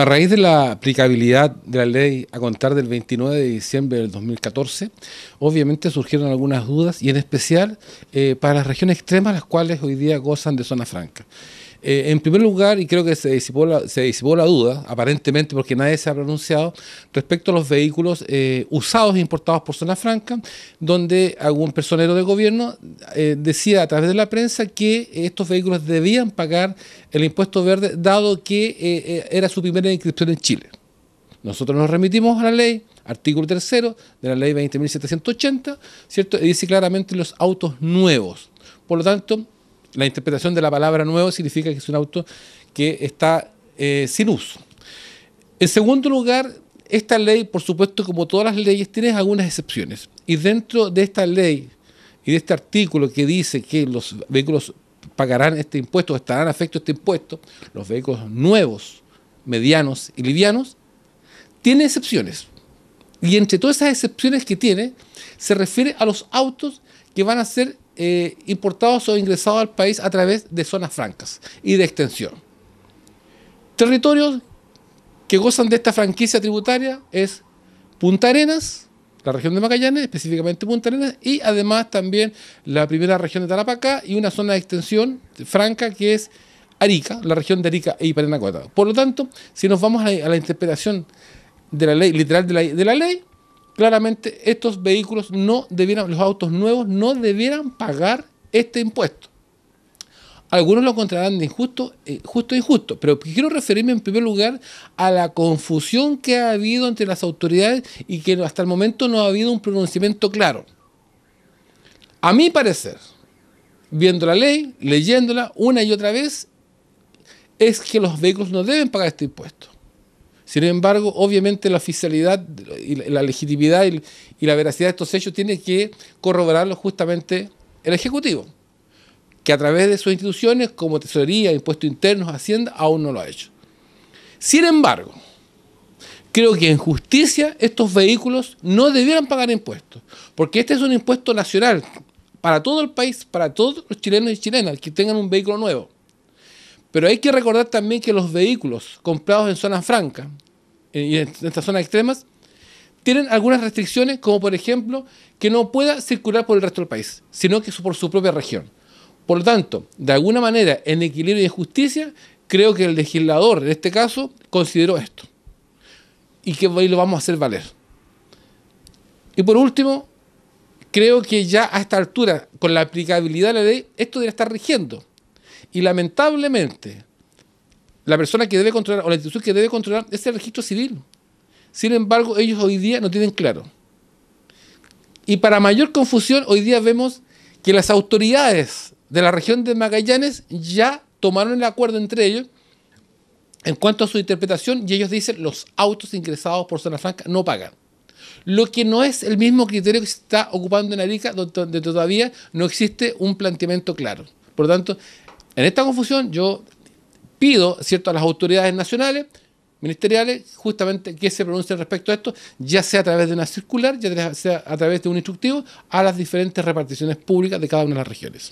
A raíz de la aplicabilidad de la ley a contar del 29 de diciembre del 2014, obviamente surgieron algunas dudas y en especial eh, para las regiones extremas, las cuales hoy día gozan de zona franca. Eh, en primer lugar, y creo que se disipó, la, duda, aparentemente porque nadie se ha pronunciado, respecto a los vehículos eh, usados e importados por Zona Franca, donde algún personero de gobierno eh, decía a través de la prensa que estos vehículos debían pagar el impuesto verde, dado que era su primera inscripción en Chile. Nosotros nos remitimos a la ley, artículo tercero de la ley 20.780, ¿cierto? Y dice claramente los autos nuevos. Por lo tanto, la interpretación de la palabra nuevo significa que es un auto que está eh, sin uso. En segundo lugar, esta ley, por supuesto, como todas las leyes, tiene algunas excepciones. Y dentro de esta ley y de este artículo que dice que los vehículos pagarán este impuesto, estarán afectos a este impuesto, los vehículos nuevos, medianos y livianos, tiene excepciones. Y entre todas esas excepciones que tiene, se refiere a los autos que van a ser eh, importados o ingresados al país a través de zonas francas y de extensión. Territorios que gozan de esta franquicia tributaria es Punta Arenas, la región de Magallanes, específicamente Punta Arenas, y además también la primera región de Tarapacá y una zona de extensión franca que es Arica, la región de Arica y Iparenacuata. Por lo tanto, si nos vamos a, la interpretación de la ley, literal de la ley, claramente estos vehículos no debieran, los autos nuevos no debieran pagar este impuesto. Algunos lo encontrarán de injusto, eh, justo e injusto, pero quiero referirme en primer lugar a la confusión que ha habido entre las autoridades y que hasta el momento no ha habido un pronunciamiento claro. A mi parecer, viendo la ley, leyéndola una y otra vez, es que los vehículos no deben pagar este impuesto. Sin embargo, obviamente la oficialidad y la legitimidad y, la veracidad de estos hechos tiene que corroborarlo justamente el Ejecutivo, que a través de sus instituciones como Tesorería, Impuestos Internos, Hacienda, aún no lo ha hecho. Sin embargo, creo que en justicia estos vehículos no debieran pagar impuestos, porque este es un impuesto nacional para todo el país, para todos los chilenos y chilenas que tengan un vehículo nuevo. Pero hay que recordar también que los vehículos comprados en zonas franca eh, y en estas zonas extremas tienen algunas restricciones, como por ejemplo que no pueda circular por el resto del país, sino que por su propia región. Por lo tanto, de alguna manera, en equilibrio y en justicia, creo que el legislador, en este caso, consideró esto. Y que hoy lo vamos a hacer valer. Y por último, creo que ya a esta altura, con la aplicabilidad de la ley, esto debe estar rigiendo. Y lamentablemente, la persona que debe controlar o la institución que debe controlar es el registro civil. Sin embargo, ellos hoy día no tienen claro. Y para mayor confusión, hoy día vemos que las autoridades de la región de Magallanes ya tomaron el acuerdo entre ellos en cuanto a su interpretación y ellos dicen los autos ingresados por zona franca no pagan. Lo que no es el mismo criterio que se está ocupando en Arica, donde todavía no existe un planteamiento claro. Por lo tanto, en esta confusión yo pido cierto, a las autoridades nacionales, ministeriales, justamente que se pronuncien respecto a esto, ya sea a través de una circular, ya sea a través de un instructivo, a las diferentes reparticiones públicas de cada una de las regiones.